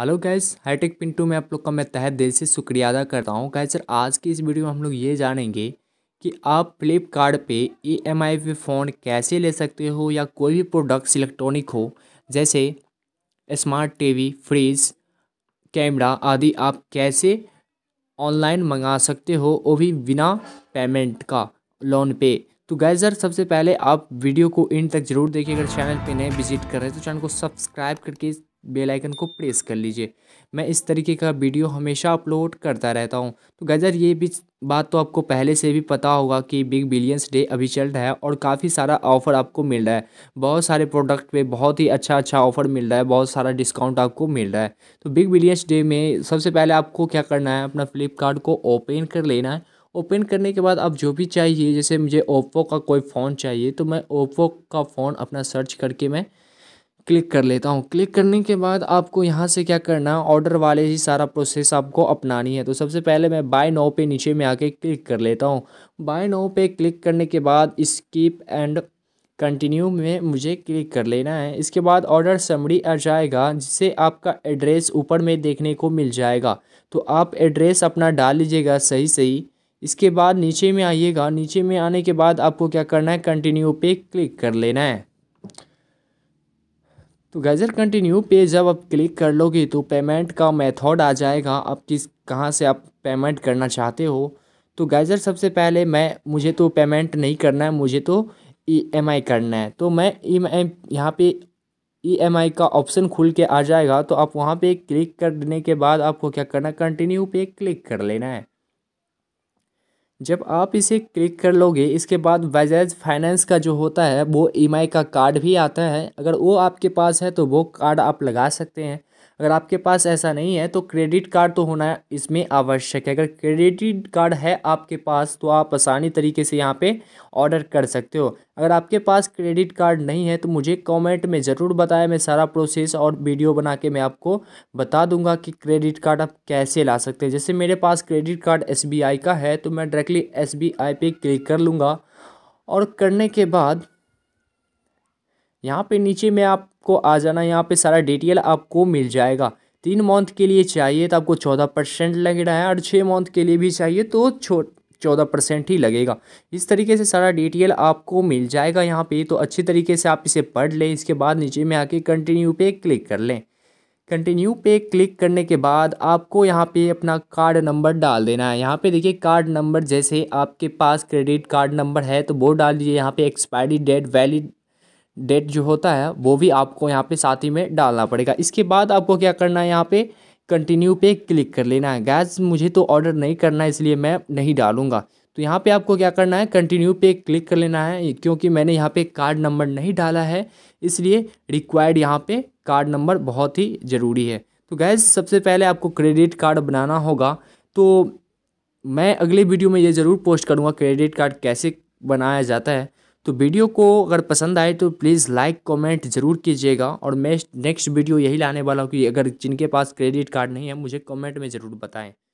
hello guys hi tech Pintu में आप लोग का मैं तहे दिल से शुक्रिया अदा करता हूँ गैस सर आज की इस वीडियो में हम लोग ये जानेंगे कि आप फ्लिपकार्ट पे ई एम आई पे फ़ोन कैसे ले सकते हो या कोई भी प्रोडक्ट्स इलेक्ट्रॉनिक हो जैसे स्मार्ट टीवी फ्रिज कैमरा आदि आप कैसे ऑनलाइन मंगा सकते हो वो भी बिना पेमेंट का लोन पे तो सर सबसे पहले आप वीडियो को इन तक ज़रूर देखिए अगर चैनल पर नए विजिट कर रहे हैं तो चैनल को सब्सक्राइब करके बेल आइकन को प्रेस कर लीजिए मैं इस तरीके का वीडियो हमेशा अपलोड करता रहता हूँ तो गज़र ये भी बात तो आपको पहले से भी पता होगा कि बिग बिलियंस डे अभी चल रहा है और काफ़ी सारा ऑफ़र आपको मिल रहा है बहुत सारे प्रोडक्ट पे बहुत ही अच्छा अच्छा ऑफ़र मिल रहा है बहुत सारा डिस्काउंट आपको मिल रहा है तो बिग बिलियंस डे में सबसे पहले आपको क्या करना है अपना फ्लिपकार्ट को ओपन कर लेना है ओपन करने के बाद आप जो भी चाहिए जैसे मुझे ओप्पो का कोई फ़ोन चाहिए तो मैं ओप्पो का फ़ोन अपना सर्च करके मैं क्लिक कर लेता हूँ क्लिक करने के बाद आपको यहाँ से क्या करना है ऑर्डर वाले ही सारा प्रोसेस आपको अपनानी है तो सबसे पहले मैं बाय नो पे नीचे में आके क्लिक कर लेता हूँ बाय नो पे क्लिक करने के बाद स्किप एंड कंटिन्यू में मुझे क्लिक कर लेना है इसके बाद ऑर्डर समरी आ जाएगा जिससे आपका एड्रेस ऊपर में देखने को मिल जाएगा तो आप एड्रेस अपना डाल लीजिएगा सही सही इसके बाद नीचे में आइएगा नीचे में आने के बाद आपको क्या करना है कंटिन्यू पे क्लिक कर लेना है तो गैजर कंटिन्यू पे जब आप क्लिक कर लोगे तो पेमेंट का मेथड आ जाएगा आप किस कहाँ से आप पेमेंट करना चाहते हो तो गैजर सबसे पहले मैं मुझे तो पेमेंट नहीं करना है मुझे तो ई एम आई करना है तो मैं ई e एम यहाँ पर ई एम आई का ऑप्शन खुल के आ जाएगा तो आप वहाँ पे क्लिक करने के बाद आपको क्या करना है कंटिन्यू पे क्लिक कर लेना है जब आप इसे क्लिक कर लोगे इसके बाद बजाज फाइनेंस का जो होता है वो ई e का कार्ड भी आता है अगर वो आपके पास है तो वो कार्ड आप लगा सकते हैं अगर आपके पास ऐसा नहीं है तो क्रेडिट कार्ड तो होना इसमें आवश्यक है अगर क्रेडिट कार्ड है आपके पास तो आप आसानी तरीके से यहाँ पे ऑर्डर कर सकते हो अगर आपके पास क्रेडिट कार्ड नहीं है तो मुझे कमेंट में ज़रूर बताएं मैं सारा प्रोसेस और वीडियो बना के मैं आपको बता दूंगा कि क्रेडिट कार्ड आप कैसे ला सकते हैं जैसे मेरे पास क्रेडिट कार्ड एस का है तो मैं डायरेक्टली एस पे क्लिक कर लूँगा और करने के बाद यहाँ पे नीचे में आपको आ जाना यहाँ पे सारा डिटेल आपको मिल जाएगा तीन मंथ के लिए चाहिए तो आपको चौदह परसेंट लग रहा है और छः मंथ के लिए भी चाहिए तो छो चौदह परसेंट ही लगेगा इस तरीके से सारा डिटेल आपको मिल जाएगा यहाँ पे तो अच्छी तरीके से आप इसे पढ़ लें इसके बाद नीचे में आके कंटिन्यू पे क्लिक कर लें कंटिन्यू पे क्लिक करने के बाद आपको यहाँ पे अपना कार्ड नंबर डाल देना है यहाँ पे देखिए कार्ड नंबर जैसे आपके पास क्रेडिट कार्ड नंबर है तो वो डाल दीजिए यहाँ पे एक्सपायरी डेट वैलिड डेट जो होता है वो भी आपको यहाँ पे साथ ही में डालना पड़ेगा इसके बाद आपको क्या करना है यहाँ पे कंटिन्यू पे क्लिक कर लेना है गैस मुझे तो ऑर्डर नहीं करना है इसलिए मैं नहीं डालूंगा तो यहाँ पे आपको क्या करना है कंटिन्यू पे क्लिक कर लेना है क्योंकि मैंने यहाँ पे कार्ड नंबर नहीं डाला है इसलिए रिक्वायर्ड यहाँ पे कार्ड नंबर बहुत ही ज़रूरी है तो गैस सबसे पहले आपको क्रेडिट कार्ड बनाना होगा तो मैं अगले वीडियो में ये ज़रूर पोस्ट करूँगा क्रेडिट कार्ड कैसे बनाया जाता है तो वीडियो को अगर पसंद आए तो प्लीज़ लाइक कमेंट ज़रूर कीजिएगा और मैं नेक्स्ट वीडियो यही लाने वाला हूँ कि अगर जिनके पास क्रेडिट कार्ड नहीं है मुझे कमेंट में ज़रूर बताएं